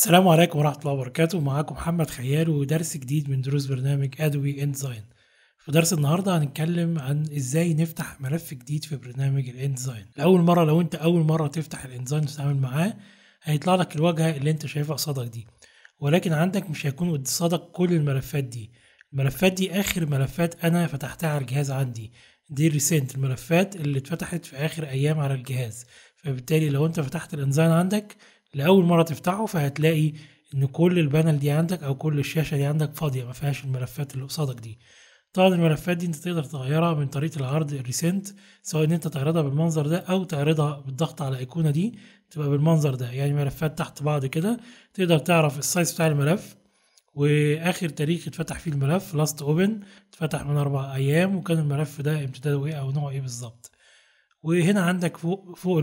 السلام عليكم ورحمة الله وبركاته معاكم محمد خيال ودرس جديد من دروس برنامج أدوي إنزاين في درس النهاردة هنتكلم عن إزاي نفتح ملف جديد في برنامج الإنزاين لأول مرة لو أنت أول مرة تفتح الإنزاين وتتعامل معاه هيطلع لك الواجهة اللي أنت شايفها قصادك دي ولكن عندك مش هيكون قصادك كل الملفات دي الملفات دي آخر ملفات أنا فتحتها على الجهاز عندي دي ريسنت الملفات اللي اتفتحت في آخر أيام على الجهاز فبالتالي لو أنت فتحت الإنزاين عندك لاول مره تفتحه فهتلاقي ان كل البانل دي عندك او كل الشاشه دي عندك فاضيه ما فيهاش الملفات اللي قصادك دي طبعا الملفات دي انت تقدر تغيرها من طريقه العرض الريسنت سواء ان انت تعرضها بالمنظر ده او تعرضها بالضغط على الايقونه دي تبقى بالمنظر ده يعني ملفات تحت بعض كده تقدر تعرف السايز بتاع الملف واخر تاريخ اتفتح فيه الملف لاست اوبن اتفتح من اربع ايام وكان الملف ده امتداده ايه او نوعه ايه بالظبط وهنا عندك فوق فوق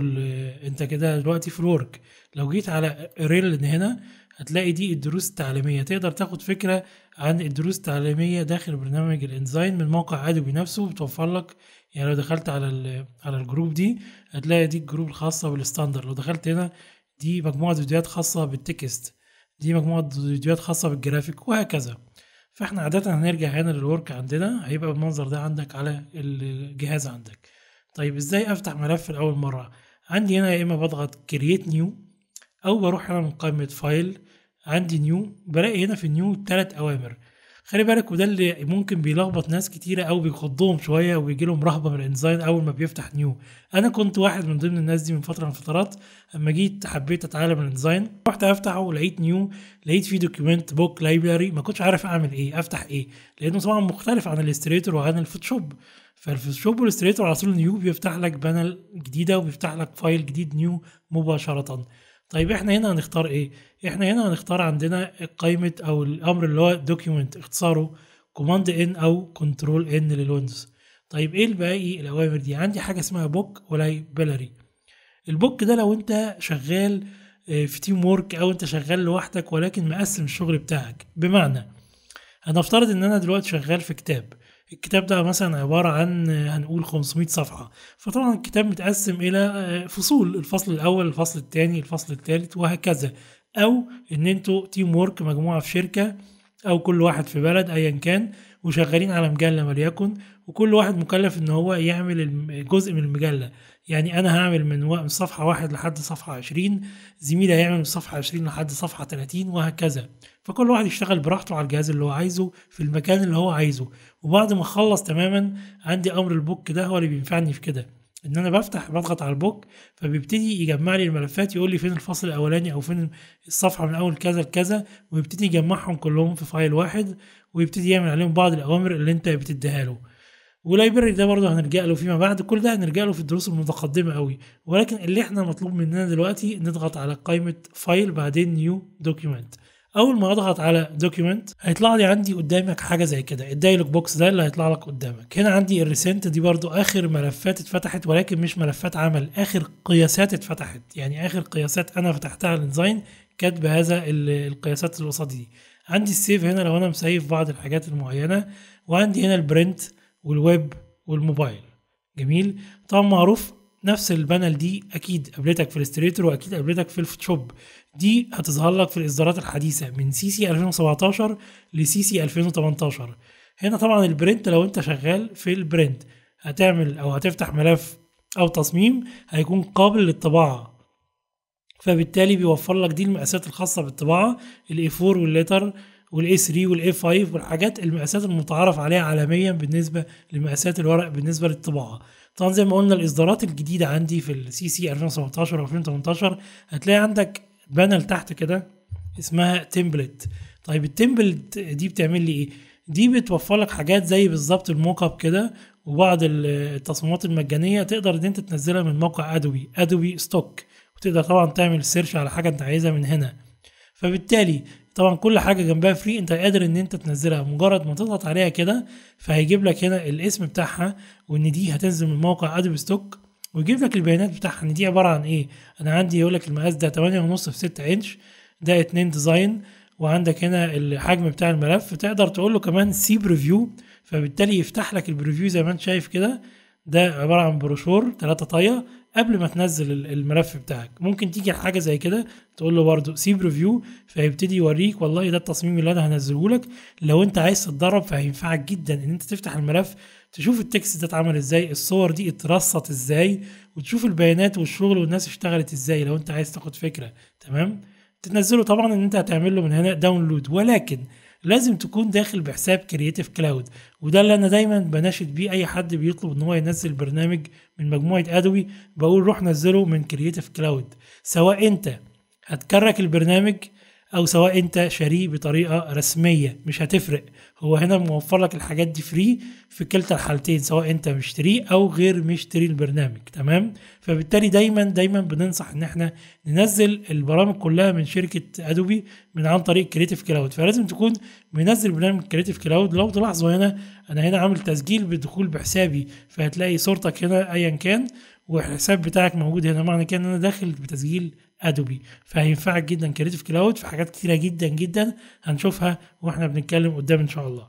انت كده دلوقتي في الورك لو جيت على ريل هنا هتلاقي دي الدروس التعليميه تقدر تاخد فكره عن الدروس التعليميه داخل برنامج الانزاين من موقع ادوبي نفسه بتوفر لك يعني لو دخلت على على الجروب دي هتلاقي دي الجروب الخاصه بالستاندر لو دخلت هنا دي مجموعه فيديوهات خاصه بالتكست دي مجموعه فيديوهات خاصه بالجرافيك وهكذا فاحنا عاده هنرجع هنا للورك عندنا هيبقى المنظر ده عندك على الجهاز عندك طيب ازاي افتح ملف لاول مره عندي هنا يا اما بضغط كرييت نيو او بروح هنا من قائمه فايل عندي نيو بلاقي هنا في النيو ثلاث اوامر خلي بالك وده اللي ممكن بيلخبط ناس كتيره او بيخضهم شويه وبيجي لهم رهبه من الانزاين اول ما بيفتح نيو انا كنت واحد من ضمن الناس دي من فتره من الفترات اما جيت حبيت اتعلم الانزاين رحت افتحه ولقيت نيو لقيت فيه دوكيومنت بوك لايبراري ما كنتش عارف اعمل ايه افتح ايه لانه طبعا مختلف عن الاستريتور وعن الفوتوشوب فالفوتوشوب والاستريتور على طول نيو بيفتح لك بانل جديده وبيفتح لك فايل جديد نيو مباشره طيب احنا هنا هنختار ايه احنا هنا هنختار عندنا قائمه او الامر اللي هو document اختصاره كوماند ان او كنترول ان للويندوز طيب ايه الباقي إيه الاوامر دي عندي حاجه اسمها بوك ولايبراري البوك ده لو انت شغال آه، في تيم وورك او انت شغال لوحدك ولكن مقسم الشغل بتاعك بمعنى هنفترض ان انا دلوقتي شغال في كتاب الكتاب ده مثلا عبارة عن هنقول 500 صفحة فطبعا الكتاب متقسم إلى آه، فصول الفصل الأول الفصل الثاني الفصل الثالث وهكذا أو إن أنتوا تيم وورك مجموعة في شركة أو كل واحد في بلد أيا كان وشغالين على مجلة وليكن وكل واحد مكلف إن هو يعمل جزء من المجلة يعني أنا هعمل من صفحة واحد لحد صفحة عشرين زميلي هيعمل من صفحة عشرين لحد صفحة تلاتين وهكذا فكل واحد يشتغل براحته على الجهاز اللي هو عايزه في المكان اللي هو عايزه وبعد ما اخلص تماما عندي امر البوك ده هو اللي بينفعني في كده ان انا بفتح بضغط على البوك فبيبتدي يجمع لي الملفات يقول لي فين الفصل الاولاني او فين الصفحه من اول كذا لكذا ويبتدي يجمعهم كلهم في فايل واحد ويبتدي يعمل عليهم بعض الاوامر اللي انت بتديها له ولايبرري ده برضه هنرجع له فيما بعد كل ده هنرجع له في الدروس المتقدمه قوي ولكن اللي احنا مطلوب مننا دلوقتي نضغط على قائمه فايل بعدين نيو دوكيومنت اول ما اضغط على دوكيومنت هيطلع لي عندي قدامك حاجه زي كده الدايلوج بوكس ده اللي هيطلع لك قدامك هنا عندي الريسنت دي برضو اخر ملفات اتفتحت ولكن مش ملفات عمل اخر قياسات اتفتحت يعني اخر قياسات انا فتحتها للديزاين كانت بهذا القياسات اللي دي عندي السيف هنا لو انا مسيف بعض الحاجات المعينه وعندي هنا البرنت والويب والموبايل جميل طبعا معروف نفس البانل دي اكيد قابلتك في الاستريتور واكيد قابلتك في الفوتوشوب دي هتظهر لك في الاصدارات الحديثه من سي سي 2017 لسي سي 2018 هنا طبعا البرنت لو انت شغال في البرنت هتعمل او هتفتح ملف او تصميم هيكون قابل للطباعه فبالتالي بيوفر لك دي المقاسات الخاصه بالطباعه الاي 4 والليتر والاي 3 والاي 5 والحاجات المقاسات المتعارف عليها عالميا بالنسبه لمقاسات الورق بالنسبه للطباعه طبعا زي ما قلنا الاصدارات الجديده عندي في السي سي 2017 و2018 هتلاقي عندك بانل تحت كده اسمها تمبلت طيب التمبلت دي بتعمل لي ايه دي بتوفر لك حاجات زي بالظبط الموك اب كده وبعض التصميمات المجانيه تقدر ان انت تنزلها من موقع ادوبي ادوبي ستوك وتقدر طبعا تعمل سيرش على حاجه انت عايزها من هنا فبالتالي طبعا كل حاجه جنبها فري انت قادر ان انت تنزلها مجرد ما تضغط عليها كده فهيجيب لك هنا الاسم بتاعها وان دي هتنزل من موقع ادب ستوك ويجيب لك البيانات بتاعها ان دي عباره عن ايه انا عندي يقول لك المقاس ده 8.5 في 6 انش ده 2 ديزاين وعندك هنا الحجم بتاع الملف تقدر تقول له كمان سي بريفيو فبالتالي يفتح لك البريفيو زي ما انت شايف كده ده عباره عن بروشور 3 طايه قبل ما تنزل الملف بتاعك ممكن تيجي حاجه زي كده تقول له برده سيب ريفيو فيبتدي يوريك والله ده التصميم اللي انا هنزله لك لو انت عايز تتدرب فهينفعك جدا ان انت تفتح الملف تشوف التكست ده اتعمل ازاي الصور دي اترصت ازاي وتشوف البيانات والشغل والناس اشتغلت ازاي لو انت عايز تاخد فكره تمام تنزله طبعا ان انت هتعمل له من هنا داونلود ولكن لازم تكون داخل بحساب كرييتيف كلاود وده اللي انا دايما بناشد بيه اي حد بيطلب ان هو ينزل برنامج من مجموعه ادوي بقول روح نزله من كرييتيف كلاود سواء انت هتكرك البرنامج او سواء انت شاريه بطريقه رسميه مش هتفرق هو هنا موفر لك الحاجات دي فري في كلتا الحالتين سواء انت مشتريه او غير مشتري البرنامج تمام فبالتالي دايما دايما بننصح ان احنا ننزل البرامج كلها من شركه ادوبي من عن طريق كريتيف كلاود فلازم تكون منزل برنامج كريتيف كلاود لو تلاحظوا هنا انا هنا عامل تسجيل بالدخول بحسابي فهتلاقي صورتك هنا ايا كان والحساب بتاعك موجود هنا معنى كده ان انا داخل بتسجيل ادوبي فهينفعك جدا كريتيف كلاود في حاجات كتيره جدا جدا هنشوفها واحنا بنتكلم قدام ان شاء الله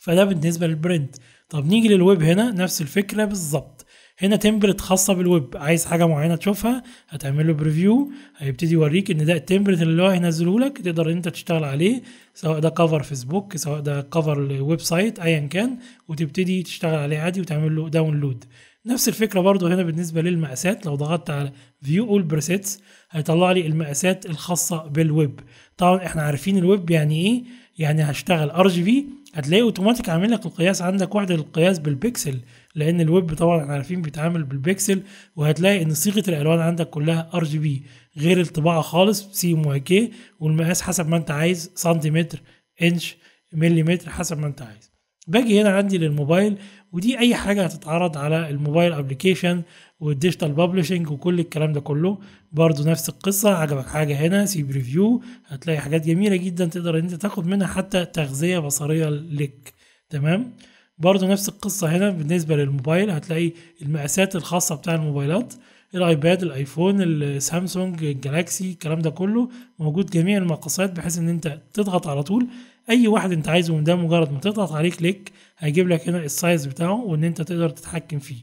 فده بالنسبه للبرنت طب نيجي للويب هنا نفس الفكره بالظبط هنا تمبلت خاصه بالويب عايز حاجه معينه تشوفها هتعمل له بريفيو هيبتدي يوريك ان ده التمبلت اللي هو هينزله لك تقدر انت تشتغل عليه سواء ده كفر فيسبوك سواء ده كفر لويب سايت ايا كان وتبتدي تشتغل عليه عادي وتعمل له داونلود نفس الفكره برضو هنا بالنسبه للمقاسات لو ضغطت على فيو اول بريسيتس هيطلع لي المقاسات الخاصه بالويب طبعا احنا عارفين الويب يعني ايه يعني هشتغل ار جي بي هتلاقي اوتوماتيك عامل لك القياس عندك وحده للقياس بالبكسل لان الويب طبعا احنا عارفين بيتعامل بالبكسل وهتلاقي ان صيغه الالوان عندك كلها ار جي بي غير الطباعه خالص سي ام كي والمقاس حسب ما انت عايز سنتيمتر انش مليمتر حسب ما انت عايز باجي هنا عندي للموبايل ودي اي حاجه هتتعرض على الموبايل ابلكيشن والديجيتال بابلشنج وكل الكلام ده كله برضو نفس القصه عجبك حاجه هنا سيب ريفيو هتلاقي حاجات جميله جدا تقدر ان انت تاخد منها حتى تغذيه بصريه لك تمام برضه نفس القصة هنا بالنسبة للموبايل هتلاقي المقاسات الخاصة بتاع الموبايلات الايباد الايفون السامسونج الجالاكسي الكلام ده كله موجود جميع المقاسات بحيث ان انت تضغط على طول اي واحد انت عايزه من ده مجرد ما تضغط عليه كليك هيجيب لك هنا السايز بتاعه وان انت تقدر تتحكم فيه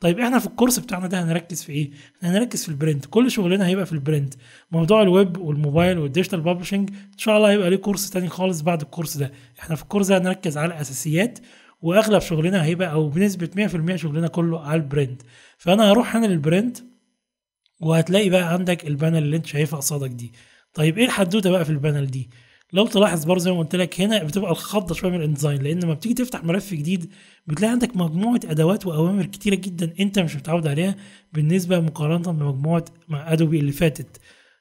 طيب احنا في الكورس بتاعنا ده هنركز في ايه احنا هنركز في البرنت كل شغلنا هيبقى في البرنت موضوع الويب والموبايل والديجيتال بابلشنج ان شاء الله هيبقى ليه كورس تاني خالص بعد الكورس ده احنا في الكورس ده هنركز على الاساسيات واغلب شغلنا هيبقى او بنسبه 100% شغلنا كله على البرنت فانا هروح انا للبرنت وهتلاقي بقى عندك البانل اللي انت شايفها قصادك دي طيب ايه الحدوته بقى في البانل دي لو تلاحظ برضه زي ما قلت لك هنا بتبقى الخضه شويه من الانزاين لان لما بتيجي تفتح ملف جديد بتلاقي عندك مجموعه ادوات واوامر كتيره جدا انت مش متعود عليها بالنسبه مقارنه بمجموعه مع ادوبي اللي فاتت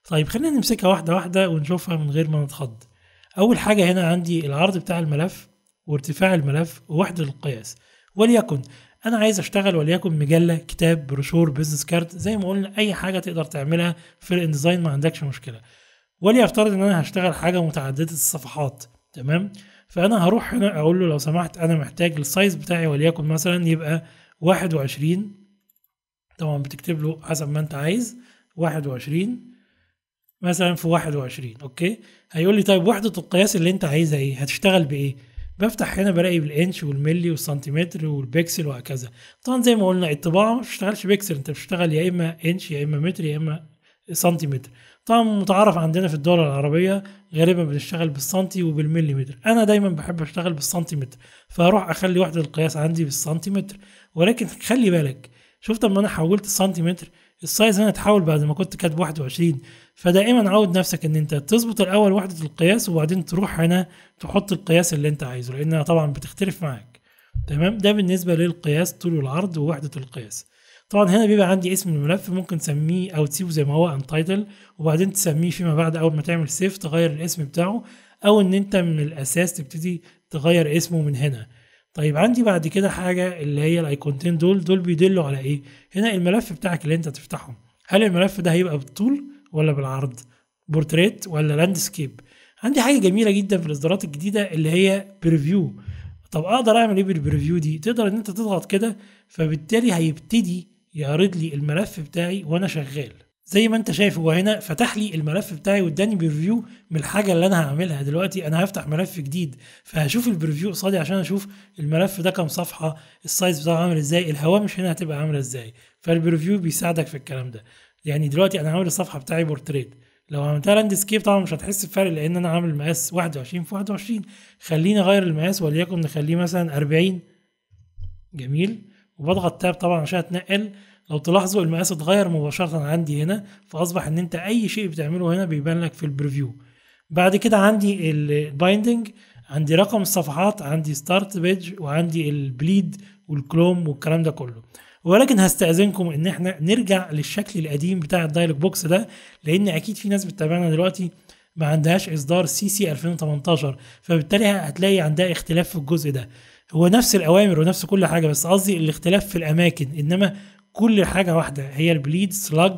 طيب خلينا نمسكها واحده واحده ونشوفها من غير ما نتخض اول حاجه هنا عندي العرض بتاع الملف وارتفاع الملف ووحدة القياس وليكن انا عايز اشتغل وليكن مجله كتاب بروشور بزنس كارد زي ما قلنا اي حاجه تقدر تعملها في الانديزاين ما عندكش مشكله وليفترض ان انا هشتغل حاجه متعدده الصفحات تمام فانا هروح هنا اقول له لو سمحت انا محتاج السايز بتاعي وليكن مثلا يبقى 21 طبعا بتكتب له حسب ما انت عايز 21 مثلا في 21 اوكي هيقول لي طيب وحده القياس اللي انت عايزها ايه هتشتغل بايه بفتح هنا بلاقي بالانش والملي والسنتيمتر والبكسل وهكذا طبعا زي ما قلنا الطباعه ما بتشتغلش بكسل انت بتشتغل يا اما انش يا اما متر يا اما سنتيمتر طبعا متعارف عندنا في الدول العربيه غالبا بنشتغل بالسنتي وبالمليمتر انا دايما بحب اشتغل بالسنتيمتر فاروح اخلي وحده القياس عندي بالسنتيمتر ولكن خلي بالك شفت لما انا حولت السنتيمتر السايز هنا اتحول بعد ما كنت كاتب 21 فدائما عود نفسك ان انت تظبط الاول وحده القياس وبعدين تروح هنا تحط القياس اللي انت عايزه لانها طبعا بتختلف معاك تمام ده بالنسبه للقياس طول العرض ووحده القياس طبعا هنا بيبقى عندي اسم الملف ممكن تسميه او تسيبه زي ما هو انتايتل وبعدين تسميه فيما بعد اول ما تعمل سيف تغير الاسم بتاعه او ان انت من الاساس تبتدي تغير اسمه من هنا طيب عندي بعد كده حاجه اللي هي الايقونتين دول دول بيدلوا على ايه هنا الملف بتاعك اللي انت تفتحه هل الملف ده هيبقى بالطول ولا بالعرض بورتريت ولا لاندسكيب عندي حاجه جميله جدا في الاصدارات الجديده اللي هي بريفيو طب اقدر اعمل ايه بالبريفيو دي تقدر ان انت تضغط كده فبالتالي هيبتدي يعرض لي الملف بتاعي وانا شغال زي ما انت شايف هو هنا فتح لي الملف بتاعي واداني بريفيو من الحاجه اللي انا هعملها دلوقتي انا هفتح ملف جديد فهشوف البريفيو قصادي عشان اشوف الملف ده كام صفحه السايز بتاعه عامل ازاي الهوامش هنا هتبقى عامله ازاي فالبريفيو بيساعدك في الكلام ده يعني دلوقتي انا عامل الصفحه بتاعي بورتريت لو عملتها لاندسكيب طبعا مش هتحس بفرق لان انا عامل مقاس 21 في 21 خليني اغير المقاس وليكن نخليه مثلا 40 جميل وبضغط تاب طبعا عشان اتنقل لو تلاحظوا المقاس اتغير مباشره عندي هنا فاصبح ان انت اي شيء بتعمله هنا بيبان لك في البريفيو بعد كده عندي البايندنج عندي رقم الصفحات عندي ستارت بيج وعندي البليد والكلوم والكلام ده كله ولكن هستأذنكم ان احنا نرجع للشكل القديم بتاع الدايلوج بوكس ده لان اكيد في ناس بتتابعنا دلوقتي ما عندهاش اصدار سي سي 2018 فبالتالي هتلاقي عندها اختلاف في الجزء ده هو نفس الاوامر ونفس كل حاجه بس قصدي الاختلاف في الاماكن انما كل حاجه واحده هي البليد سلاج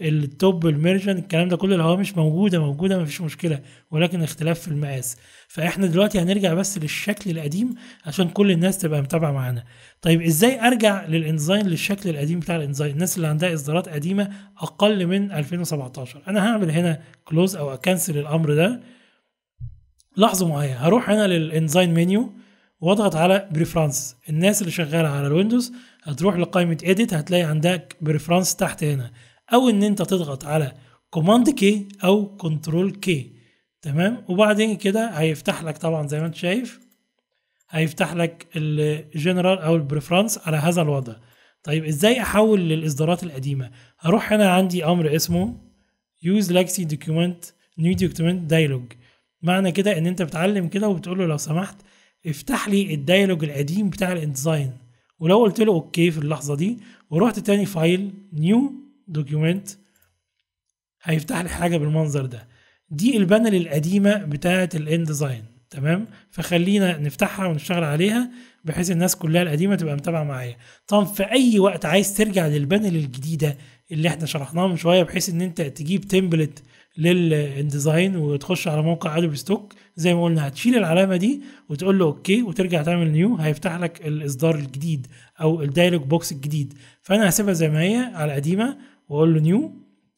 التوب الميرجن الكلام ده كله هو مش موجوده موجوده مفيش مشكله ولكن اختلاف في المقاس فاحنا دلوقتي هنرجع بس للشكل القديم عشان كل الناس تبقى متابعه معانا طيب ازاي ارجع للانزاين للشكل القديم بتاع الانزاين الناس اللي عندها اصدارات قديمه اقل من 2017 انا هعمل هنا كلوز او اكنسل الامر ده لحظه معايا هروح هنا للانزاين منيو واضغط على بريفرانس الناس اللي شغاله على الويندوز هتروح لقائمه اديت هتلاقي عندك بريفرانس تحت هنا او ان انت تضغط على كوماند كي او كنترول كي تمام وبعدين كده هيفتح لك طبعا زي ما انت شايف هيفتح لك الجنرال او البريفرانس على هذا الوضع طيب ازاي احول للاصدارات القديمه هروح هنا عندي امر اسمه يوز لاكسي دوكيومنت نيو دوكيومنت دايلوج معنى كده ان انت بتعلم كده وبتقول له لو سمحت افتح لي الديالوج القديم بتاع الانتزاين ولو قلت له اوكي في اللحظه دي ورحت تاني فايل نيو دوكيومنت هيفتح لي حاجه بالمنظر ده دي البانل القديمه بتاعه الانديزاين تمام فخلينا نفتحها ونشتغل عليها بحيث الناس كلها القديمه تبقى متابعه معايا طبعا في اي وقت عايز ترجع للبانل الجديده اللي احنا شرحناه من شويه بحيث ان انت تجيب تمبلت للديزاين وتخش على موقع ادوبي ستوك زي ما قلنا هتشيل العلامه دي وتقول له اوكي وترجع تعمل نيو هيفتح لك الاصدار الجديد او الدايلوج بوكس الجديد فانا هسيبها زي ما هي على القديمه واقول له نيو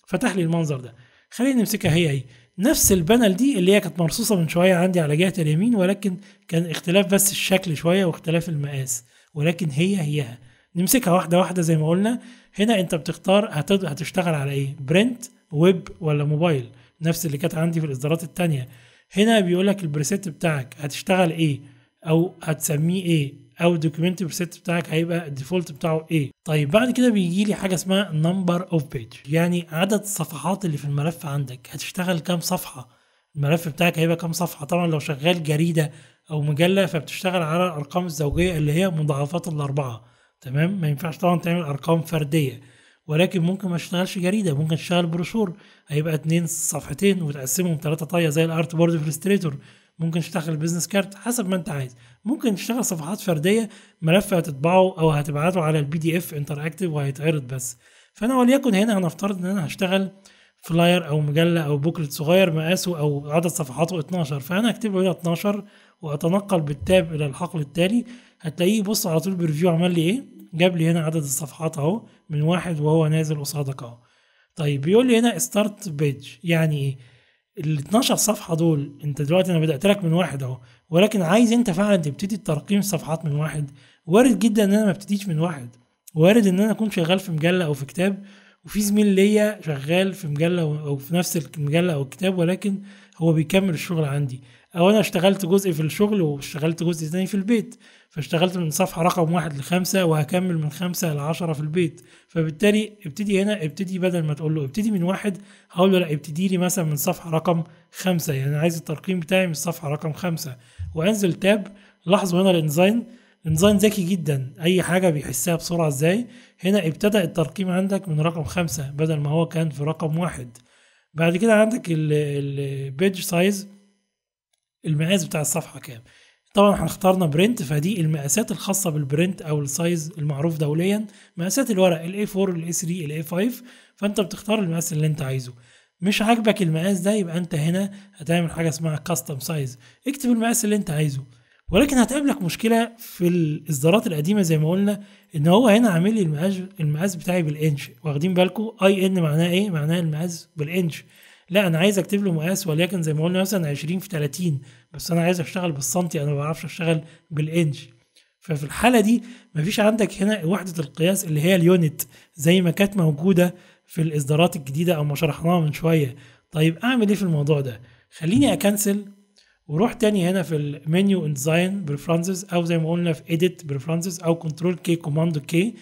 فتح لي المنظر ده خلينا نمسكها هي هي نفس البانل دي اللي هي كانت مرصوصه من شويه عندي على جهه اليمين ولكن كان اختلاف بس الشكل شويه واختلاف المقاس ولكن هي هيها نمسكها واحده واحده زي ما قلنا هنا انت بتختار هتشتغل على ايه برنت ويب ولا موبايل نفس اللي كانت عندي في الاصدارات التانية هنا بيقول لك البريسيت بتاعك هتشتغل ايه او هتسميه ايه او الدوكيومنت بريسيت بتاعك هيبقى الديفولت بتاعه ايه طيب بعد كده بيجي لي حاجه اسمها نمبر اوف بيج يعني عدد الصفحات اللي في الملف عندك هتشتغل كام صفحه الملف بتاعك هيبقى كام صفحه طبعا لو شغال جريده او مجله فبتشتغل على الارقام الزوجيه اللي هي مضاعفات الاربعه تمام ما ينفعش طبعا تعمل ارقام فرديه ولكن ممكن ما تشتغلش جريده ممكن تشتغل بروشور هيبقى اتنين صفحتين وتقسمهم ثلاثه طايه زي الارت بورد فريستريتور ممكن تشتغل بزنس كارت حسب ما انت عايز ممكن تشتغل صفحات فرديه ملف هتطبعه او هتبعته على البي دي اف انتراكتيف وهيتعرض بس فانا وليكن هنا هنفترض ان انا هشتغل فلاير او مجله او بوكلت صغير مقاسه او عدد صفحاته 12 فانا هكتبه هنا 12 واتنقل بالتاب الى الحقل التالي هتلاقيه بص على طول بريفيو عمل لي ايه جاب لي هنا عدد الصفحات اهو من واحد وهو نازل قصادك اهو طيب بيقول لي هنا ستارت بيج يعني ايه ال 12 صفحه دول انت دلوقتي انا بدات لك من واحد اهو ولكن عايز انت فعلا تبتدي ترقيم الصفحات من واحد وارد جدا ان انا ما ابتديش من واحد وارد ان انا اكون شغال في مجله او في كتاب وفي زميل ليا شغال في مجله او في نفس المجله او الكتاب ولكن هو بيكمل الشغل عندي او انا اشتغلت جزء في الشغل واشتغلت جزء تاني في البيت فاشتغلت من صفحه رقم واحد لخمسه وهكمل من خمسه لعشره في البيت فبالتالي ابتدي هنا ابتدي بدل ما تقول له ابتدي من واحد هقول له لا ابتدي لي مثلا من صفحه رقم خمسه يعني انا عايز الترقيم بتاعي من الصفحه رقم خمسه وانزل تاب لاحظوا هنا الانزاين انزاين ذكي جدا اي حاجه بيحسها بسرعه ازاي هنا ابتدأ الترقيم عندك من رقم خمسة بدل ما هو كان في رقم واحد بعد كده عندك البيج سايز المقاس بتاع الصفحه كام طبعا احنا اخترنا برنت فدي المقاسات الخاصه بالبرنت او السايز المعروف دوليا مقاسات الورق الاي 4 الاي 3 الاي 5 فانت بتختار المقاس اللي انت عايزه مش عاجبك المقاس ده يبقى انت هنا هتعمل حاجه اسمها كاستم سايز اكتب المقاس اللي انت عايزه ولكن هتقابلك مشكله في الاصدارات القديمه زي ما قلنا ان هو هنا عامل لي المقاس المقاس بتاعي بالانش واخدين بالكم اي ان معناه ايه معناه المقاس بالانش لا انا عايز اكتب له مقاس ولكن زي ما قلنا مثلا 20 في 30 بس انا عايز اشتغل بالسنتي انا ما بعرفش اشتغل بالانش ففي الحاله دي مفيش عندك هنا وحده القياس اللي هي اليونت زي ما كانت موجوده في الاصدارات الجديده او ما شرحناها من شويه طيب اعمل ايه في الموضوع ده خليني اكنسل وروح تاني هنا في المنيو ديزاين بريفرنسز او زي ما قلنا في اديت بريفرنسز او كنترول كي كوماند كي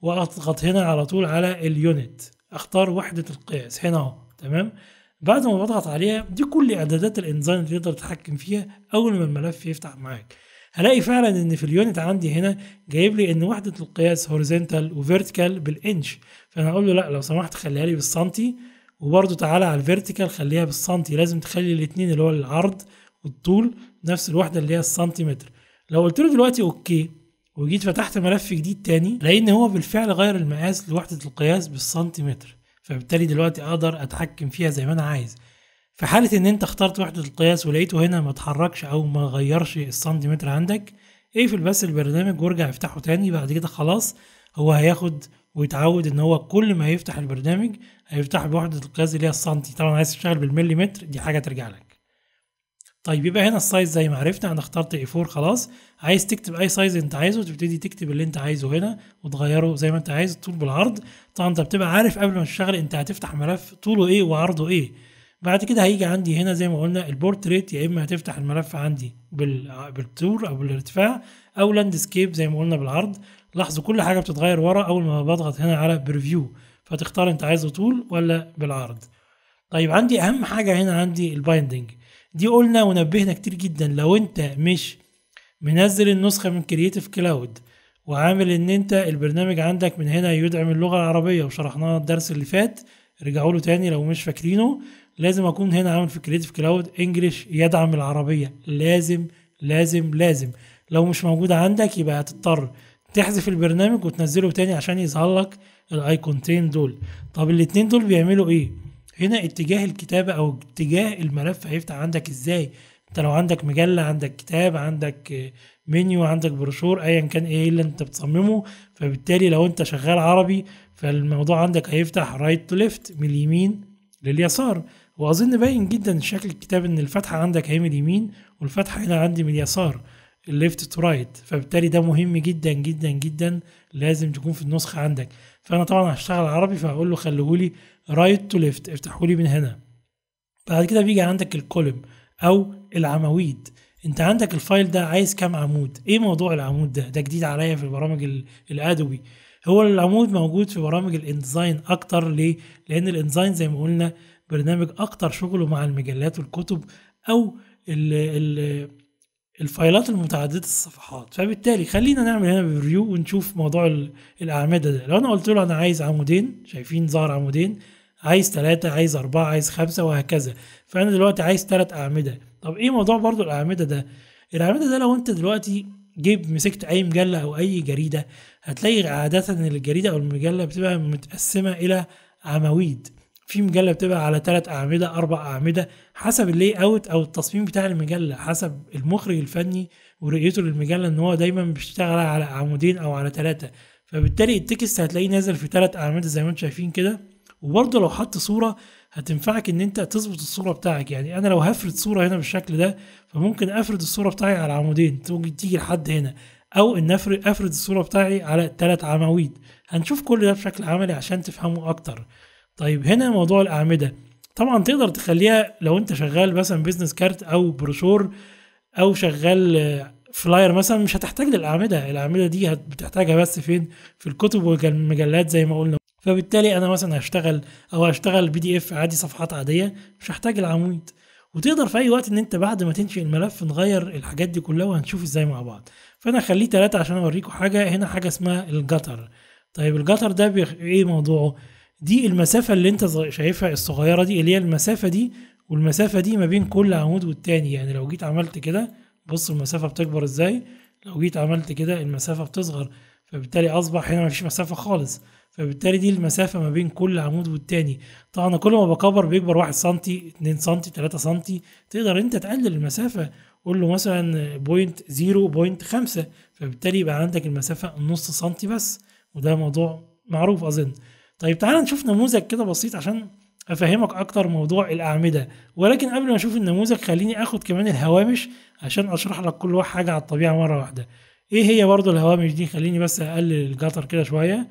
واضغط هنا على طول على اليونت اختار وحده القياس هنا اهو تمام بعد ما بضغط عليها دي كل اعدادات الانزيم اللي تقدر تتحكم فيها اول ما الملف يفتح معاك هلاقي فعلا ان في اليونت عندي هنا جايب لي ان وحده القياس هوريزنتال وفيرتيكال بالانش فانا اقول له لا لو سمحت خليها لي بالسنتي وبرده تعالى على الفيرتيكال خليها بالسنتي لازم تخلي الاثنين اللي هو العرض والطول نفس الوحده اللي هي السنتيمتر لو قلت له دلوقتي اوكي وجيت فتحت ملف جديد تاني لان هو بالفعل غير المقاس لوحده القياس بالسنتيمتر فبالتالي دلوقتي اقدر اتحكم فيها زي ما انا عايز في حاله ان انت اخترت وحده القياس ولقيته هنا ما اتحركش او ما غيرش السنتيمتر عندك اقفل بس البرنامج وارجع افتحه تاني بعد كده خلاص هو هياخد ويتعود ان هو كل ما يفتح البرنامج هيفتح بوحده القياس اللي هي السنتي طبعا عايز تشتغل بالمليمتر دي حاجه ترجع لك طيب يبقى هنا السايز زي ما عرفنا انا اخترت اي 4 خلاص عايز تكتب اي سايز انت عايزه تبتدي تكتب اللي انت عايزه هنا وتغيره زي ما انت عايز الطول بالعرض طبعا انت بتبقى عارف قبل ما تشتغل انت هتفتح ملف طوله ايه وعرضه ايه بعد كده هيجي عندي هنا زي ما قلنا البورتريت يا اما هتفتح الملف عندي آه، بالطول او بالارتفاع او لاندسكيب زي ما قلنا بالعرض لاحظوا كل حاجه بتتغير ورا اول ما بضغط هنا على بريفيو فتختار انت عايزه طول ولا بالعرض طيب عندي اهم حاجه هنا عندي البايندنج دي قلنا ونبهنا كتير جدا لو انت مش منزل النسخة من كرييتيف كلاود وعامل ان انت البرنامج عندك من هنا يدعم اللغة العربية وشرحناها الدرس اللي فات رجعوا له تاني لو مش فاكرينه لازم اكون هنا عامل في كرييتيف كلاود انجلش يدعم العربية لازم لازم لازم لو مش موجودة عندك يبقى هتضطر تحذف البرنامج وتنزله تاني عشان يظهر لك الايقونتين دول طب الاتنين دول بيعملوا ايه هنا اتجاه الكتابه او اتجاه الملف هيفتح عندك ازاي انت لو عندك مجله عندك كتاب عندك منيو عندك بروشور ايا كان ايه اللي انت بتصممه فبالتالي لو انت شغال عربي فالموضوع عندك هيفتح رايت تو ليفت من اليمين لليسار واظن باين جدا شكل الكتاب ان الفتحه عندك هي من اليمين والفتحه هنا عندي من اليسار الليفت تو رايت فبالتالي ده مهم جدا جدا جدا لازم تكون في النسخه عندك فانا طبعا هشتغل عربي فهقول له خليه لي رايت تو ليفت افتحه لي من هنا بعد كده بيجي عندك الكولم او العمويد انت عندك الفايل ده عايز كام عمود ايه موضوع العمود ده ده جديد عليا في البرامج الادوبي هو العمود موجود في برامج الانزاين اكتر ليه لان الانزاين زي ما قلنا برنامج اكتر شغله مع المجلات والكتب او ال ال الفايلات المتعدده الصفحات فبالتالي خلينا نعمل هنا ريفيو ونشوف موضوع الاعمده ده لو انا قلت له انا عايز عمودين شايفين ظهر عمودين عايز ثلاثة عايز أربعة عايز خمسة وهكذا فأنا دلوقتي عايز ثلاث أعمدة طب إيه موضوع برضو الأعمدة ده الأعمدة ده لو أنت دلوقتي جيب مسكت أي مجلة أو أي جريدة هتلاقي عادة الجريدة أو المجلة بتبقى متقسمة إلى عواميد في مجله بتبقى على ثلاث اعمده اربع اعمده حسب اللي اوت او التصميم بتاع المجله حسب المخرج الفني ورؤيته للمجله ان هو دايما بيشتغل على عمودين او على ثلاثه فبالتالي التكست هتلاقيه نازل في ثلاث اعمده زي ما انتم شايفين كده وبرضه لو حط صوره هتنفعك ان انت تظبط الصوره بتاعك يعني انا لو هفرد صوره هنا بالشكل ده فممكن افرد الصوره بتاعي على عمودين تيجي لحد هنا او ان افرد افرد الصوره بتاعي على ثلاث عواميد هنشوف كل ده بشكل عملي عشان تفهموا اكتر طيب هنا موضوع الاعمده طبعا تقدر تخليها لو انت شغال مثلا بيزنس كارت او بروشور او شغال فلاير مثلا مش هتحتاج للاعمده الاعمده دي بتحتاجها بس فين في الكتب والمجلات زي ما قلنا فبالتالي انا مثلا هشتغل او هشتغل بي دي اف عادي صفحات عاديه مش هحتاج العمود وتقدر في اي وقت ان انت بعد ما تنشئ الملف نغير الحاجات دي كلها وهنشوف ازاي مع بعض فانا هخليه ثلاثه عشان اوريكم حاجه هنا حاجه اسمها الجتر طيب الجتر ده بيخ... ايه موضوعه دي المسافة اللي انت شايفها الصغيرة دي اللي هي المسافة دي والمسافة دي ما بين كل عمود والتاني يعني لو جيت عملت كده بص المسافة بتكبر ازاي لو جيت عملت كده المسافة بتصغر فبالتالي أصبح هنا مفيش مسافة خالص فبالتالي دي المسافة ما بين كل عمود والتاني طبعا كل ما بكبر بيكبر واحد سنتي اتنين سنتي تلاتة سنتي تقدر انت تقلل المسافة قول له مثلا بوينت زيرو بوينت خمسة فبالتالي يبقى عندك المسافة نص سنتي بس وده موضوع معروف أظن طيب تعال نشوف نموذج كده بسيط عشان افهمك اكتر موضوع الاعمده ولكن قبل ما اشوف النموذج خليني اخد كمان الهوامش عشان اشرح لك كل واحد حاجه على الطبيعه مره واحده ايه هي برضو الهوامش دي خليني بس اقلل الجطر كده شويه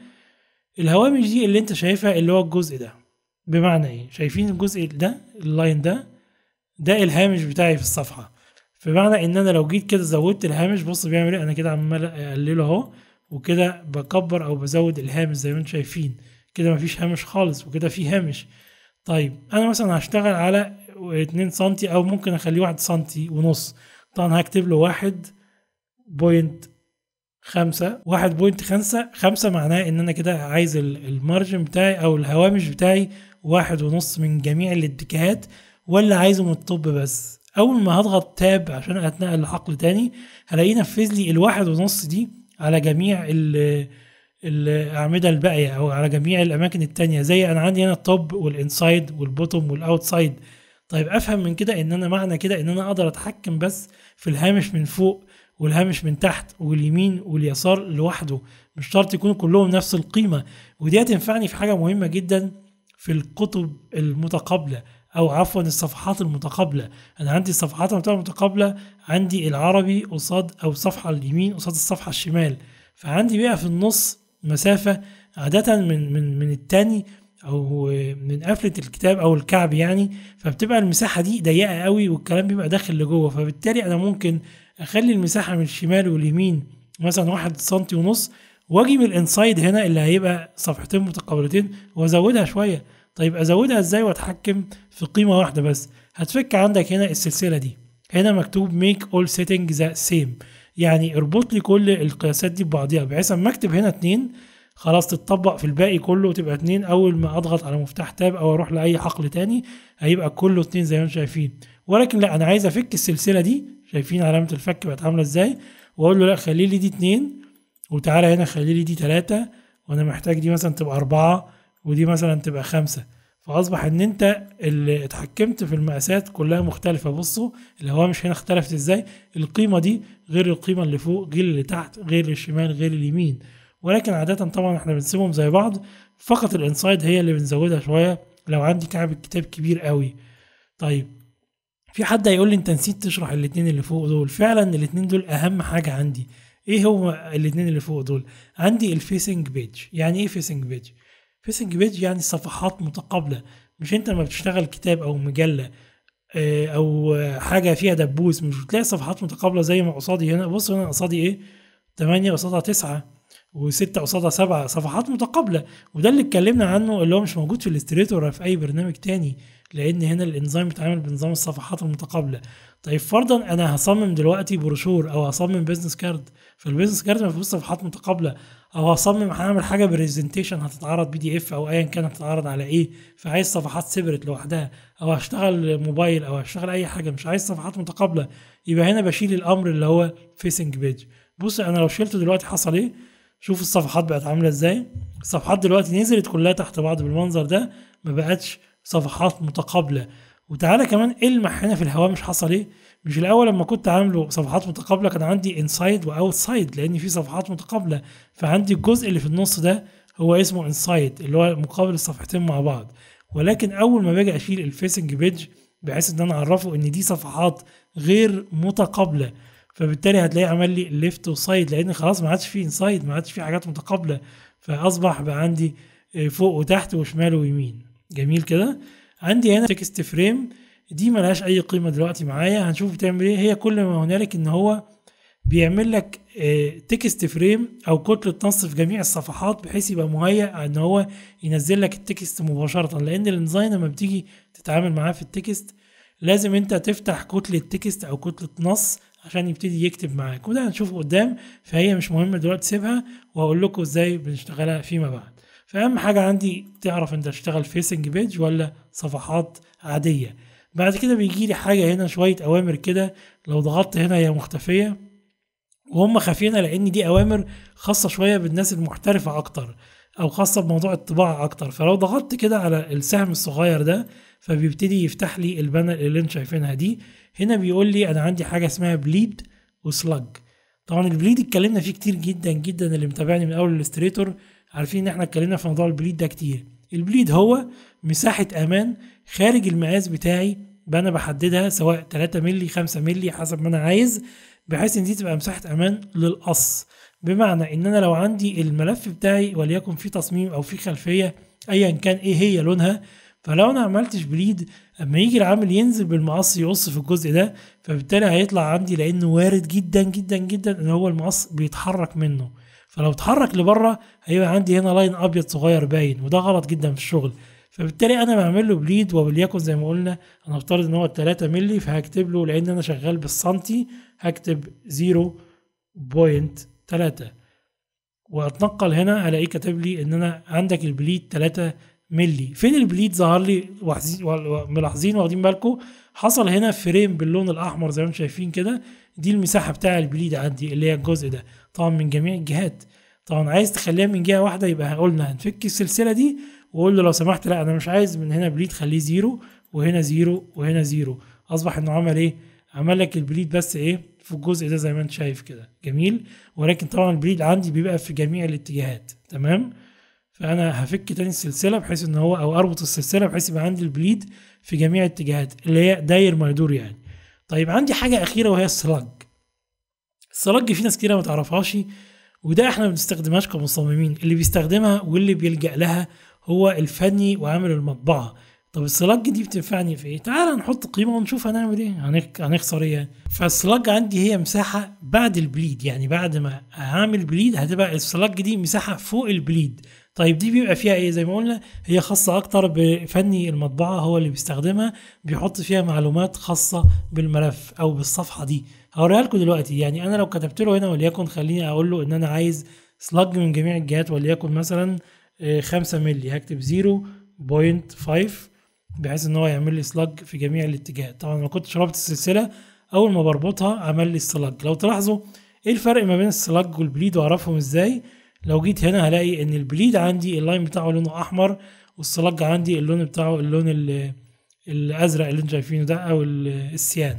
الهوامش دي اللي انت شايفها اللي هو الجزء ده بمعنى ايه شايفين الجزء ده اللاين ده ده الهامش بتاعي في الصفحه بمعنى ان انا لو جيت كده زودت الهامش بص بيعمل ايه انا كده عمال اقلله اهو وكده بكبر او بزود الهامش زي ما انتم شايفين كده مفيش هامش خالص وكده في هامش طيب انا مثلا هشتغل على 2 سم او ممكن اخليه 1 سم ونص طبعا هكتب له 1 بوينت خمسة واحد بوينت خمسة خمسة معناه ان انا كده عايز المارجن بتاعي او الهوامش بتاعي واحد ونص من جميع الاتجاهات ولا عايزه من الطب بس اول ما هضغط تاب عشان اتنقل لحقل تاني هلاقيه نفذ لي الواحد ونص دي على جميع ال الاعمده الباقيه او على جميع الاماكن التانية زي انا عندي هنا التوب والانسايد والبوتوم والاوتسايد طيب افهم من كده ان انا معنى كده ان انا اقدر اتحكم بس في الهامش من فوق والهامش من تحت واليمين واليسار لوحده مش شرط يكونوا كلهم نفس القيمه ودي هتنفعني في حاجه مهمه جدا في الكتب المتقابله او عفوا الصفحات المتقابله انا عندي الصفحات المتقابله عندي العربي قصاد او صفحه اليمين قصاد الصفحه الشمال فعندي بقى في النص مسافة عادة من من من التاني او من قفله الكتاب او الكعب يعني فبتبقى المساحه دي ضيقه قوي والكلام بيبقى داخل لجوه فبالتالي انا ممكن اخلي المساحه من الشمال واليمين مثلا واحد سنتي ونص واجي من الانسايد هنا اللي هيبقى صفحتين متقابلتين وازودها شويه طيب ازودها ازاي واتحكم في قيمه واحده بس هتفك عندك هنا السلسله دي هنا مكتوب make all settings the same يعني اربط لي كل القياسات دي ببعضيها بحيث اما اكتب هنا اتنين خلاص تتطبق في الباقي كله وتبقى اتنين اول ما اضغط على مفتاح تاب او اروح لاي حقل تاني هيبقى كله اتنين زي ما انتم شايفين ولكن لا انا عايز افك السلسله دي شايفين علامه الفك بقت عامله ازاي واقول له لا خلي لي دي اتنين وتعالى هنا خلي لي دي تلاته وانا محتاج دي مثلا تبقى اربعه ودي مثلا تبقى خمسه فاصبح ان انت اللي اتحكمت في المقاسات كلها مختلفه بصوا الهوامش هنا اختلفت ازاي القيمه دي غير القيمه اللي فوق غير اللي تحت غير الشمال غير اليمين ولكن عاده طبعا احنا بنسيبهم زي بعض فقط الانسايد هي اللي بنزودها شويه لو عندي كعب الكتاب كبير قوي طيب في حد هيقول لي انت نسيت تشرح الاتنين اللي فوق دول فعلا الاتنين دول اهم حاجه عندي ايه هو الاتنين اللي فوق دول عندي الفيسنج بيج يعني ايه فيسنج بيج فيسنج بيج يعني صفحات متقابله مش انت لما بتشتغل كتاب او مجله آه، او حاجه فيها دبوس مش بتلاقي صفحات متقابله زي ما قصادي هنا بص هنا قصادي ايه 8 قصادها 9 وستة قصادها سبعة صفحات متقابلة وده اللي اتكلمنا عنه اللي هو مش موجود في الاستريتور ولا في أي برنامج تاني لأن هنا الإنزيم بيتعامل بنظام الصفحات المتقابلة طيب فرضا أنا هصمم دلوقتي بروشور أو هصمم بيزنس كارد فالبيزنس كارد ما فيهوش صفحات متقابلة أو هصمم هعمل حاجة برزنتيشن هتتعرض بي دي إف أو أيا كان هتتعرض على إيه فعايز صفحات سيبرت لوحدها أو هشتغل موبايل أو هشتغل أي حاجة مش عايز صفحات متقابلة يبقى هنا بشيل الأمر اللي هو فيسنج بيج بص أنا لو شلته دلوقتي حصل إيه شوفوا الصفحات بقت عامله ازاي الصفحات دلوقتي نزلت كلها تحت بعض بالمنظر ده ما بقتش صفحات متقابله وتعالى كمان ايه المحنه في الهواء مش حصل ايه مش الاول لما كنت عامله صفحات متقابله كان عندي انسايد واوت سايد لان في صفحات متقابله فعندي الجزء اللي في النص ده هو اسمه انسايد اللي هو مقابل الصفحتين مع بعض ولكن اول ما باجي اشيل الفيسنج بيج بحيث ان انا اعرفه ان دي صفحات غير متقابله فبالتالي هتلاقيه عمل لي ليفت وسايد لان خلاص ما عادش في انسايد ما عادش في حاجات متقابله فاصبح بقى عندي آه، فوق وتحت وشمال ويمين جميل كده عندي هنا تكست فريم دي ملهاش اي قيمه دلوقتي معايا هنشوف بتعمل ايه هي كل ما هنالك ان هو بيعمل لك تكست آه، فريم او كتله نص في جميع الصفحات بحيث يبقى مهيأ ان هو ينزل لك التكست مباشره لان الانزاين لما بتيجي تتعامل معاه في التكست لازم انت تفتح كتله تكست او كتله نص عشان يبتدي يكتب معاك وده هنشوفه قدام فهي مش مهمه دلوقتي سيبها وهقول لكم ازاي بنشتغلها فيما بعد فاهم حاجه عندي تعرف انت تشتغل فيسنج بيج ولا صفحات عاديه بعد كده بيجي لي حاجه هنا شويه اوامر كده لو ضغطت هنا هي مختفيه وهم خافينا لان دي اوامر خاصه شويه بالناس المحترفه اكتر او خاصه بموضوع الطباعه اكتر فلو ضغطت كده على السهم الصغير ده فبيبتدي يفتح لي البانل اللي انتم شايفينها دي هنا بيقول لي انا عندي حاجه اسمها بليد وسلج طبعا البليد اتكلمنا فيه كتير جدا جدا اللي متابعني من اول الاستريتور عارفين ان احنا اتكلمنا في موضوع البليد ده كتير البليد هو مساحه امان خارج المقاس بتاعي انا بحددها سواء 3 مللي 5 مللي حسب ما انا عايز بحيث ان دي تبقى مساحه امان للقص بمعنى ان انا لو عندي الملف بتاعي وليكن فيه تصميم او فيه خلفيه ايا كان ايه هي لونها فلو انا عملتش بليد اما يجي العامل ينزل بالمقص يقص في الجزء ده فبالتالي هيطلع عندي لانه وارد جدا جدا جدا ان هو المقص بيتحرك منه فلو اتحرك لبره هيبقى عندي هنا لاين ابيض صغير باين وده غلط جدا في الشغل فبالتالي انا بعمل له بليد وليكن زي ما قلنا هنفترض ان هو 3 مللي فهكتب له لان انا شغال بالسنتي هكتب 0.3 3 واتنقل هنا الاقيه كاتب لي ان انا عندك البليد 3 ملي فين البليد ظهر لي ملاحظين واخدين بالكم حصل هنا فريم باللون الاحمر زي ما انتم شايفين كده دي المساحه بتاع البليد عندي اللي هي الجزء ده طبعا من جميع الجهات طبعا عايز تخليها من جهه واحده يبقى قلنا هنفك السلسله دي واقول له لو سمحت لا انا مش عايز من هنا بليد خليه زيرو وهنا زيرو وهنا زيرو اصبح انه عمل ايه عمل لك البليد بس ايه في الجزء ده زي ما انت شايف كده جميل ولكن طبعا البريد عندي بيبقى في جميع الاتجاهات تمام فانا هفك تاني السلسله بحيث ان هو او اربط السلسله بحيث يبقى عندي البليد في جميع الاتجاهات اللي هي داير ما يدور يعني طيب عندي حاجه اخيره وهي السلج السلج في ناس كتير ما تعرفهاش وده احنا ما بنستخدمهاش كمصممين اللي بيستخدمها واللي بيلجا لها هو الفني وعامل المطبعه طب السلاج دي بتنفعني في ايه؟ تعال نحط قيمه ونشوف هنعمل ايه؟ هنخسر ايه؟ فالسلاج عندي هي مساحه بعد البليد يعني بعد ما هعمل بليد هتبقى السلاج دي مساحه فوق البليد طيب دي بيبقى فيها ايه زي ما قلنا هي خاصه اكتر بفني المطبعه هو اللي بيستخدمها بيحط فيها معلومات خاصه بالملف او بالصفحه دي هوريها لكم دلوقتي يعني انا لو كتبت له هنا وليكن خليني اقول له ان انا عايز سلاج من جميع الجهات وليكن مثلا 5 آه، مللي هكتب 0.5 بحيث ان هو يعمل لي سلاج في جميع الاتجاهات طبعا ما كنتش ربط السلسله اول ما بربطها عمل لي السلاج لو تلاحظوا ايه الفرق ما بين السلاج والبليد واعرفهم ازاي لو جيت هنا هلاقي ان البليد عندي اللاين بتاعه لونه احمر والسلاج عندي اللون بتاعه اللون الازرق اللي انتم شايفينه ده او السيان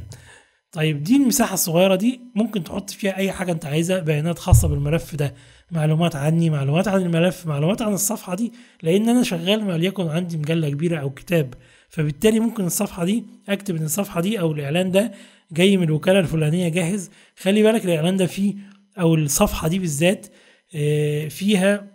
طيب دي المساحه الصغيره دي ممكن تحط فيها اي حاجه انت عايزها بيانات خاصه بالملف ده معلومات عني معلومات عن الملف معلومات عن الصفحة دي لأن أنا شغال ما ليكن عندي مجلة كبيرة أو كتاب فبالتالي ممكن الصفحة دي أكتب إن الصفحة دي أو الإعلان ده جاي من الوكالة الفلانية جاهز خلي بالك الإعلان ده فيه أو الصفحة دي بالذات آه، فيها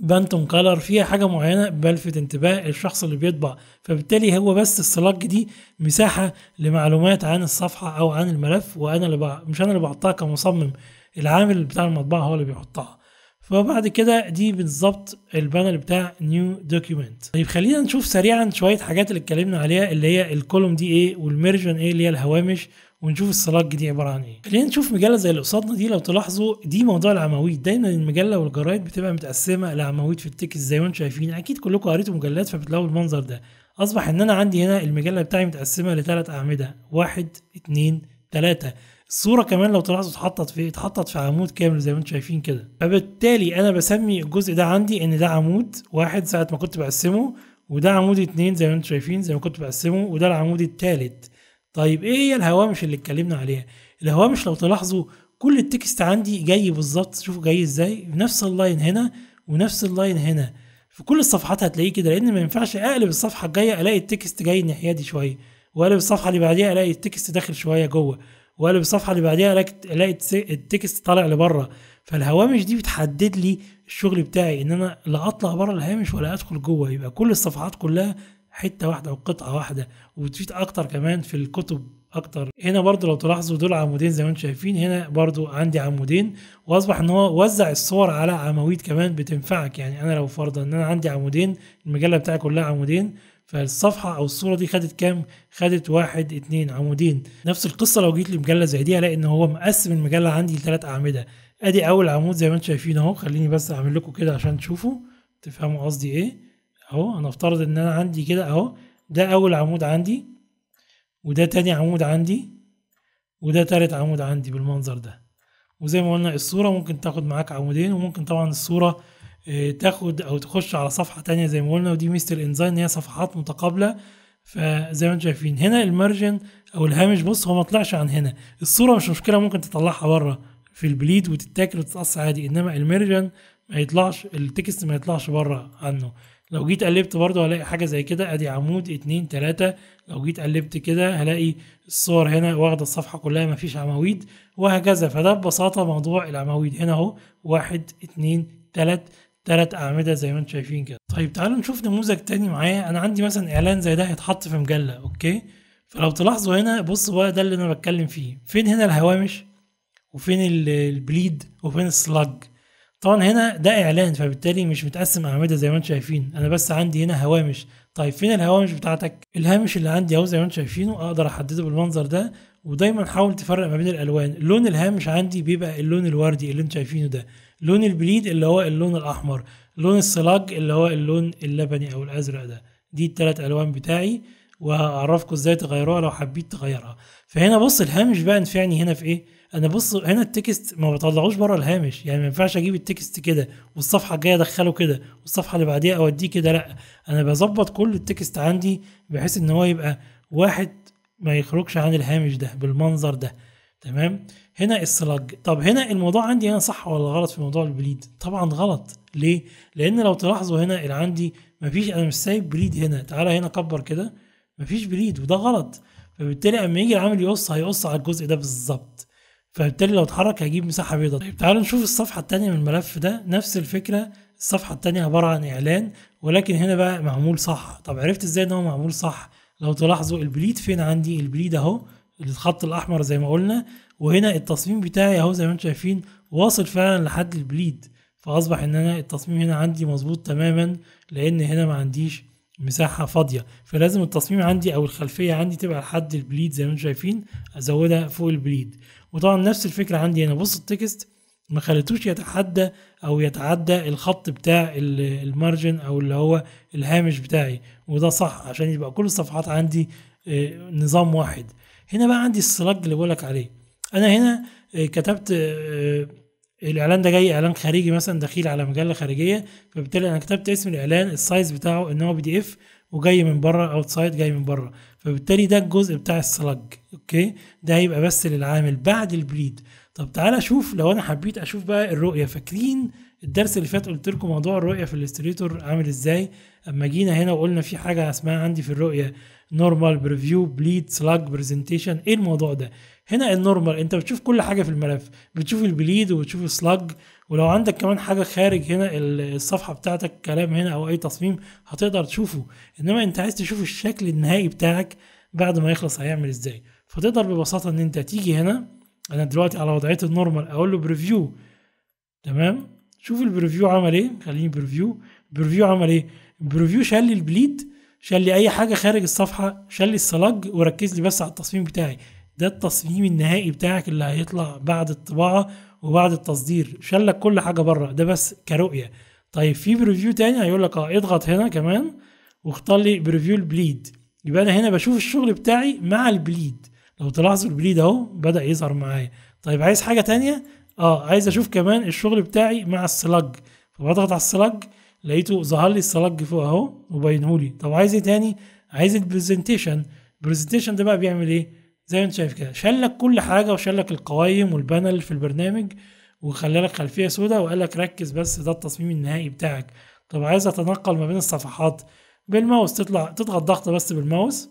بانتون كلر فيها حاجه معينه بلفت انتباه الشخص اللي بيطبع فبالتالي هو بس السلاج دي مساحه لمعلومات عن الصفحه او عن الملف وانا اللي بقى مش انا اللي بعطاها كمصمم العامل بتاع المطبعة هو اللي بيحطها فبعد كده دي بالظبط البانل بتاع نيو دوكيومنت طيب خلينا نشوف سريعا شويه حاجات اللي اتكلمنا عليها اللي هي الكولوم دي ايه والميرجن ايه اللي هي الهوامش ونشوف الصلاج دي عباره عن ايه خلينا نشوف مجله زي اللي قصادنا دي لو تلاحظوا دي موضوع العواميد دايما المجله والجرايد بتبقى متقسمه لعواميد في التكست زي ما انتم شايفين اكيد كلكم قريتوا مجلات فبتلاقوا المنظر ده اصبح ان انا عندي هنا المجله بتاعي متقسمه لثلاث اعمده واحد اتنين ثلاثة الصوره كمان لو تلاحظوا اتحطت في اتحطت في عمود كامل زي ما انتم شايفين كده فبالتالي انا بسمي الجزء ده عندي ان ده عمود واحد ساعه ما كنت بقسمه وده عمود اتنين زي ما انتم شايفين زي ما كنت بقسمه وده العمود التالت طيب ايه هي الهوامش اللي اتكلمنا عليها الهوامش لو تلاحظوا كل التكست عندي جاي بالظبط شوفوا جاي ازاي نفس اللاين هنا ونفس اللاين هنا في كل الصفحات هتلاقيه كده لان ما ينفعش اقلب الصفحه الجايه الاقي التكست جاي الناحيه دي شويه واقلب الصفحه اللي بعديها الاقي التكست داخل شويه جوه واقلب الصفحه اللي بعديها الاقي التكست طالع لبره فالهوامش دي بتحدد لي الشغل بتاعي ان انا لا اطلع بره الهامش ولا ادخل جوه يبقى كل الصفحات كلها حته واحده او قطعه واحده وتفيد اكتر كمان في الكتب اكتر هنا برضو لو تلاحظوا دول عمودين زي ما انتم شايفين هنا برضو عندي عمودين واصبح ان هو وزع الصور على عواميد كمان بتنفعك يعني انا لو فرضا ان انا عندي عمودين المجله بتاعي كلها عمودين فالصفحة أو الصورة دي خدت كام؟ خدت واحد اتنين عمودين نفس القصة لو جيت لمجلة زي دي هلاقي إن هو مقسم المجلة عندي لتلات أعمدة أدي أول عمود زي ما أنتم شايفين أهو خليني بس أعمل لكم كده عشان تشوفوا تفهموا قصدي إيه أهو أنا أفترض إن أنا عندي كده أهو ده أول عمود عندي وده تاني عمود عندي وده تالت عمود عندي بالمنظر ده وزي ما قلنا الصورة ممكن تاخد معاك عمودين وممكن طبعا الصورة آه، تاخد او تخش على صفحه تانية زي ما قلنا ودي ميزه الانزاين ان هي صفحات متقابله فزي ما انتم شايفين هنا المارجن او الهامش بص هو ما طلعش عن هنا الصوره مش مشكله ممكن تطلعها بره في البليد وتتاكل وتتقص عادي انما المارجن ما يطلعش التكست ما يطلعش بره عنه لو جيت قلبت برضه هلاقي حاجه زي كده ادي عمود اتنين تلاته لو جيت قلبت كده هلاقي الصور هنا واخده الصفحه كلها ما فيش عواميد وهكذا فده ببساطه موضوع العواميد هنا اهو واحد اتنين تلات ثلاث اعمده زي ما انتم شايفين كده طيب تعالوا نشوف نموذج تاني معايا انا عندي مثلا اعلان زي ده هيتحط في مجله اوكي فلو تلاحظوا هنا بصوا بقى ده اللي انا بتكلم فيه فين هنا الهوامش وفين البليد وفين السلاج طبعا هنا ده اعلان فبالتالي مش متقسم اعمده زي ما انتم شايفين انا بس عندي هنا هوامش طيب فين الهوامش بتاعتك الهامش اللي عندي اهو زي ما انتم شايفينه اقدر احدده بالمنظر ده ودايما حاول تفرق ما بين الالوان لون الهامش عندي بيبقى اللون الوردي اللي انتم شايفينه ده لون البليد اللي هو اللون الاحمر لون السلاج اللي هو اللون اللبني او الازرق ده دي التلات الوان بتاعي وهعرفكم ازاي تغيروها لو حبيت تغيرها فهنا بص الهامش بقى نفعني هنا في ايه انا بص هنا التكست ما بطلعوش بره الهامش يعني ما ينفعش اجيب التكست كده والصفحه الجايه ادخله كده والصفحه اللي بعديها اوديه كده لا انا بظبط كل التكست عندي بحيث ان هو يبقى واحد ما يخرجش عن الهامش ده بالمنظر ده تمام هنا السلج طب هنا الموضوع عندي هنا صح ولا غلط في موضوع البليد طبعا غلط ليه لان لو تلاحظوا هنا اللي عندي مفيش انا مش سايب بليد هنا تعالى هنا كبر كده مفيش بليد وده غلط فبالتالي اما يجي العامل يقص هيقص على الجزء ده بالظبط فبالتالي لو اتحرك هيجيب مساحه بيضاء طيب تعالوا نشوف الصفحه الثانيه من الملف ده نفس الفكره الصفحه الثانيه عباره عن اعلان ولكن هنا بقى معمول صح طب عرفت ازاي ان هو معمول صح لو تلاحظوا البليد فين عندي البليد اهو الخط الاحمر زي ما قلنا وهنا التصميم بتاعي اهو زي ما انتم شايفين واصل فعلا لحد البليد فاصبح ان انا التصميم هنا عندي مظبوط تماما لان هنا ما عنديش مساحه فاضيه فلازم التصميم عندي او الخلفيه عندي تبقى لحد البليد زي ما انتم شايفين ازودها فوق البليد وطبعا نفس الفكره عندي هنا بص التكست ما خليتوش يتحدى او يتعدى الخط بتاع المارجن او اللي هو الهامش بتاعي وده صح عشان يبقى كل الصفحات عندي آه، نظام واحد هنا بقى عندي السلاج اللي بقولك عليه انا هنا آه، كتبت آه، الاعلان ده جاي اعلان خارجي مثلا دخيل على مجله خارجيه فبالتالي انا كتبت اسم الاعلان السايز بتاعه ان هو بي دي اف وجاي من بره اوت سايد جاي من بره فبالتالي ده الجزء بتاع السلاج اوكي ده هيبقى بس للعامل بعد البريد طب تعالى اشوف لو انا حبيت اشوف بقى الرؤيه فاكرين الدرس اللي فات قلت لكم موضوع الرؤيه في الاستريتور عامل ازاي اما جينا هنا وقلنا في حاجه اسمها عندي في الرؤيه نورمال بريفيو بليد سلاج برزنتيشن ايه الموضوع ده هنا النورمال انت بتشوف كل حاجه في الملف بتشوف البليد وبتشوف السلاج ولو عندك كمان حاجه خارج هنا الصفحه بتاعتك كلام هنا او اي تصميم هتقدر تشوفه انما انت عايز تشوف الشكل النهائي بتاعك بعد ما يخلص هيعمل ازاي فتقدر ببساطه ان انت تيجي هنا انا دلوقتي على وضعيه النورمال اقول له بريفيو تمام شوف البريفيو عمل ايه خليني بريفيو بريفيو عمل ايه بريفيو شال البليد شال لي اي حاجه خارج الصفحه شال لي السلج وركز لي بس على التصميم بتاعي ده التصميم النهائي بتاعك اللي هيطلع بعد الطباعه وبعد التصدير شال لك كل حاجه بره ده بس كرؤيه طيب في بريفيو تاني هيقول لك اه اضغط هنا كمان واختار لي بريفيو البليد يبقى انا هنا بشوف الشغل بتاعي مع البليد لو تلاحظوا البليد اهو بدا يظهر معايا طيب عايز حاجه تانية اه عايز اشوف كمان الشغل بتاعي مع السلاج فبضغط على السلاج لقيته ظهر لي السلج فوق اهو لي طب عايز ايه تاني عايز البرزنتيشن البرزنتيشن ده بقى بيعمل ايه زي ما انت شايف كده شال لك كل حاجه وشال لك القوايم والبانل في البرنامج وخلى لك خلفيه سوداء وقال لك ركز بس ده التصميم النهائي بتاعك طب عايز اتنقل ما بين الصفحات بالماوس تطلع تضغط ضغط بس بالماوس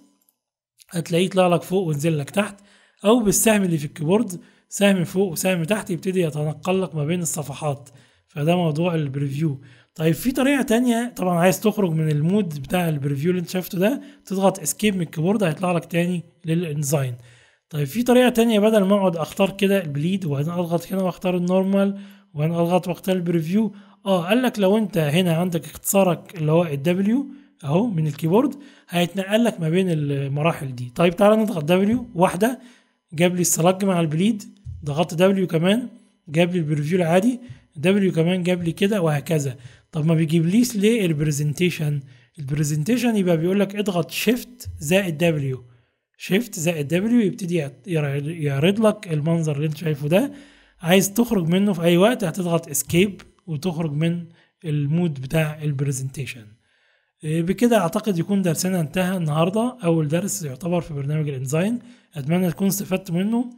هتلاقيه طلع لك فوق وينزل لك تحت او بالسهم اللي في الكيبورد سهم فوق وسهم تحت يبتدي يتنقل لك ما بين الصفحات فده موضوع البريفيو طيب في طريقه تانية طبعا عايز تخرج من المود بتاع البريفيو اللي انت شفته ده تضغط اسكيب من الكيبورد هيطلع لك تاني للانزاين طيب في طريقه تانية بدل ما اقعد اختار كده البليد وبعدين اضغط هنا واختار النورمال وهنا اضغط واختار البريفيو اه قال لك لو انت هنا عندك اختصارك اللي هو الدبليو اهو من الكيبورد هيتنقل لك ما بين المراحل دي طيب تعالى نضغط دبليو واحده جاب لي السلاج مع البليد ضغطت دبليو كمان جاب لي البريفيو العادي دبليو كمان جاب لي كده وهكذا طب ما بيجيبليش ليه البرزنتيشن البرزنتيشن يبقى بيقول لك اضغط شيفت زائد دبليو شيفت زائد دبليو يبتدي يعرض لك المنظر اللي انت شايفه ده عايز تخرج منه في اي وقت هتضغط اسكيب وتخرج من المود بتاع البرزنتيشن آه، بكده اعتقد يكون درسنا انتهى النهارده اول درس يعتبر في برنامج الانزاين اتمنى تكون استفدت منه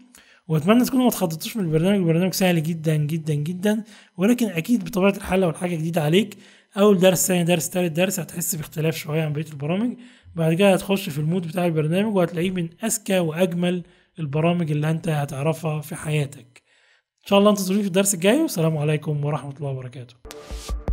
واتمنى تكونوا ما اتخضيتوش من البرنامج البرنامج سهل جدا جدا جدا ولكن اكيد بطبيعه الحال لو الحاجه جديده عليك اول درس ثاني درس ثالث درس هتحس باختلاف شويه عن بقيه البرامج بعد كده هتخش في المود بتاع البرنامج وهتلاقيه من اذكى واجمل البرامج اللي انت هتعرفها في حياتك ان شاء الله انتظروني في الدرس الجاي والسلام عليكم ورحمه الله وبركاته